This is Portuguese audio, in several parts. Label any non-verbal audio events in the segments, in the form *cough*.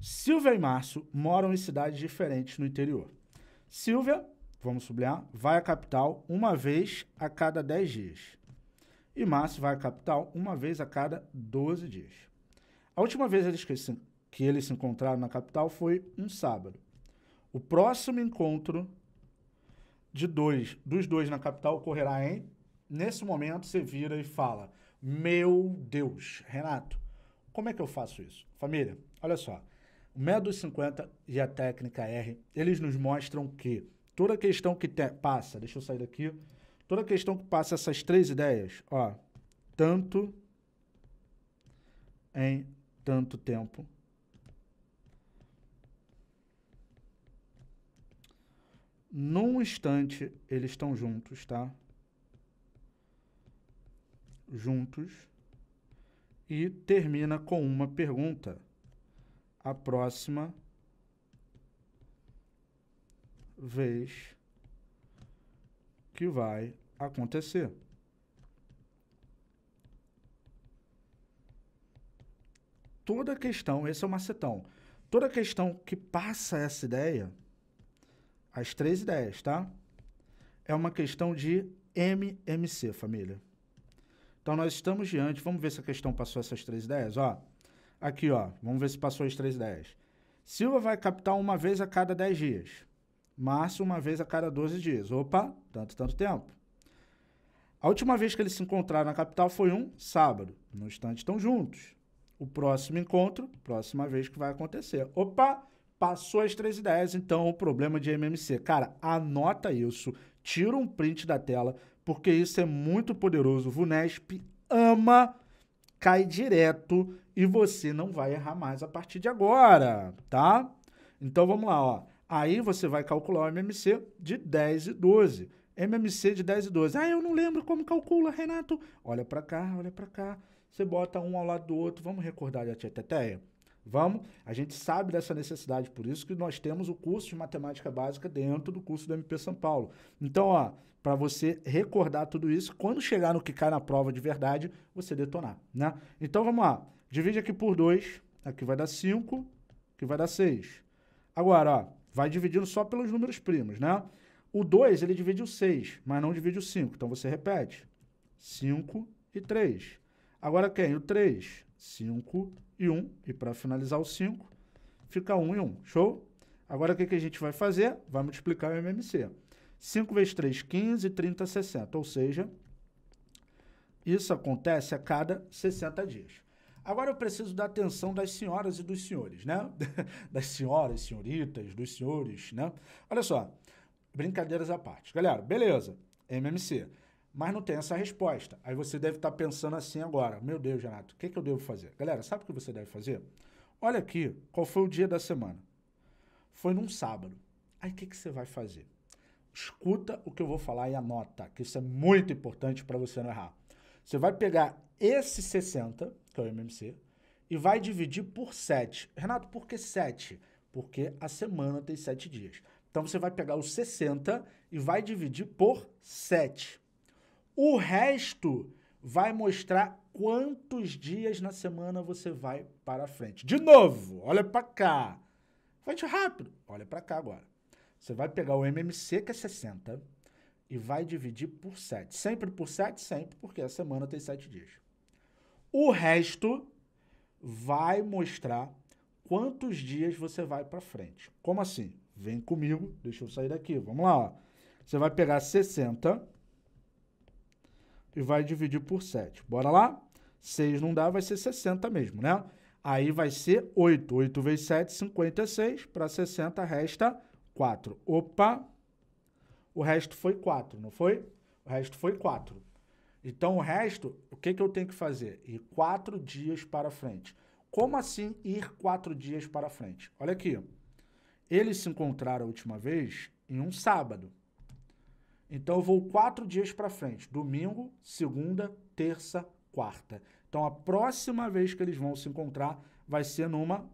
Silvia e Márcio moram em cidades diferentes no interior. Silvia, vamos sublinhar, vai à capital uma vez a cada 10 dias. E Márcio vai à capital uma vez a cada 12 dias. A última vez eles que, se, que eles se encontraram na capital foi um sábado. O próximo encontro de dois, dos dois na capital ocorrerá em. Nesse momento, você vira e fala: Meu Deus, Renato, como é que eu faço isso? Família, olha só médio método 50 e a técnica R, eles nos mostram que toda questão que te, passa, deixa eu sair daqui, toda questão que passa essas três ideias, ó, tanto em tanto tempo. Num instante, eles estão juntos, tá? Juntos. E termina com uma pergunta a próxima vez que vai acontecer. Toda questão, esse é o macetão. Toda questão que passa essa ideia, as três ideias, tá? É uma questão de MMC, família. Então nós estamos diante, vamos ver se a questão passou essas três ideias, ó. Aqui, ó. Vamos ver se passou as três ideias. Silva vai captar uma vez a cada 10 dias. Márcio, uma vez a cada 12 dias. Opa, tanto, tanto tempo. A última vez que eles se encontraram na capital foi um sábado. No instante estão juntos. O próximo encontro, próxima vez que vai acontecer. Opa, passou as três ideias, então o problema de MMC. Cara, anota isso, tira um print da tela, porque isso é muito poderoso. O Vunesp ama cai direto e você não vai errar mais a partir de agora, tá? Então vamos lá, ó. Aí você vai calcular o MMC de 10 e 12. MMC de 10 e 12. Ah, eu não lembro como calcula, Renato. Olha para cá, olha para cá. Você bota um ao lado do outro. Vamos recordar da tia Teteia? Vamos? A gente sabe dessa necessidade, por isso que nós temos o curso de matemática básica dentro do curso do MP São Paulo. Então, ó, para você recordar tudo isso, quando chegar no que cai na prova de verdade, você detonar, né? Então, vamos lá. Divide aqui por 2, aqui vai dar 5, aqui vai dar 6. Agora, ó, vai dividindo só pelos números primos, né? O 2, ele divide o 6, mas não divide o 5, então você repete. 5 e 3. Agora quem? O 3, 5 e e 1. E para finalizar o 5, fica 1 e 1. Show? Agora o que, que a gente vai fazer? Vai multiplicar o MMC. 5 vezes 3, 15, 30, 60. Ou seja, isso acontece a cada 60 dias. Agora eu preciso da atenção das senhoras e dos senhores, né? *laughs* Das senhoras, senhoritas, dos senhores, né? Olha só, brincadeiras à parte. Galera, beleza, MMC mas não tem essa resposta. Aí você deve estar tá pensando assim agora, meu Deus, Renato, o que, é que eu devo fazer? Galera, sabe o que você deve fazer? Olha aqui, qual foi o dia da semana? Foi num sábado. Aí o que, que você vai fazer? Escuta o que eu vou falar e anota, que isso é muito importante para você não errar. Você vai pegar esse 60, que é o MMC, e vai dividir por 7. Renato, por que 7? Porque a semana tem 7 dias. Então você vai pegar o 60 e vai dividir por 7. O resto vai mostrar quantos dias na semana você vai para frente. De novo, olha para cá. de rápido, olha para cá agora. Você vai pegar o MMC, que é 60, e vai dividir por 7. Sempre por 7, sempre, porque a semana tem 7 dias. O resto vai mostrar quantos dias você vai para frente. Como assim? Vem comigo, deixa eu sair daqui. Vamos lá. Ó. Você vai pegar 60 e vai dividir por 7. Bora lá? 6 não dá, vai ser 60 mesmo, né? Aí vai ser 8. 8 vezes 7, 56. Para 60 resta 4. Opa! O resto foi 4, não foi? O resto foi 4. Então, o resto, o que, que eu tenho que fazer? Ir 4 dias para frente. Como assim ir 4 dias para frente? Olha aqui. Eles se encontraram a última vez em um sábado. Então eu vou quatro dias para frente: domingo, segunda, terça, quarta. Então a próxima vez que eles vão se encontrar vai ser numa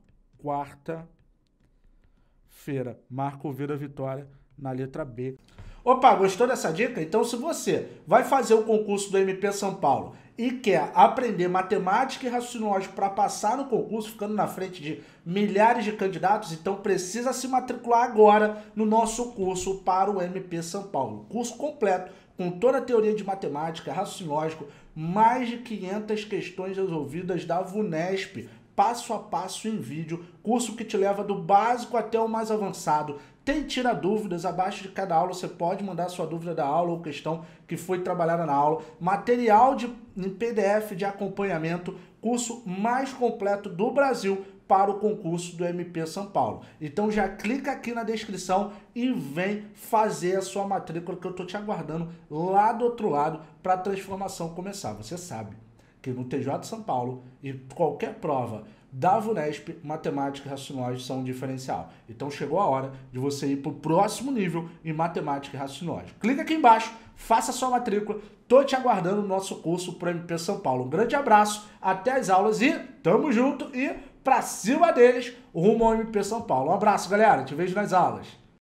quarta-feira. Marco Vira Vitória na letra B. Opa, gostou dessa dica? Então, se você vai fazer o concurso do MP São Paulo e quer aprender matemática e raciocínio lógico para passar no concurso, ficando na frente de milhares de candidatos, então precisa se matricular agora no nosso curso para o MP São Paulo. Curso completo com toda a teoria de matemática, raciocínio lógico, mais de 500 questões resolvidas da VUNESP, passo a passo em vídeo, curso que te leva do básico até o mais avançado, tem tira dúvidas, abaixo de cada aula você pode mandar sua dúvida da aula ou questão que foi trabalhada na aula. Material de, em PDF de acompanhamento, curso mais completo do Brasil para o concurso do MP São Paulo. Então já clica aqui na descrição e vem fazer a sua matrícula que eu estou te aguardando lá do outro lado para a transformação começar, você sabe que no TJ de São Paulo e qualquer prova da VUNESP, matemática e raciocínio são um diferencial. Então chegou a hora de você ir para o próximo nível em matemática e raciocínio. Clica aqui embaixo, faça sua matrícula, tô te aguardando no nosso curso para MP São Paulo. Um grande abraço, até as aulas e tamo junto e para cima deles, rumo ao MP São Paulo. Um abraço, galera, te vejo nas aulas.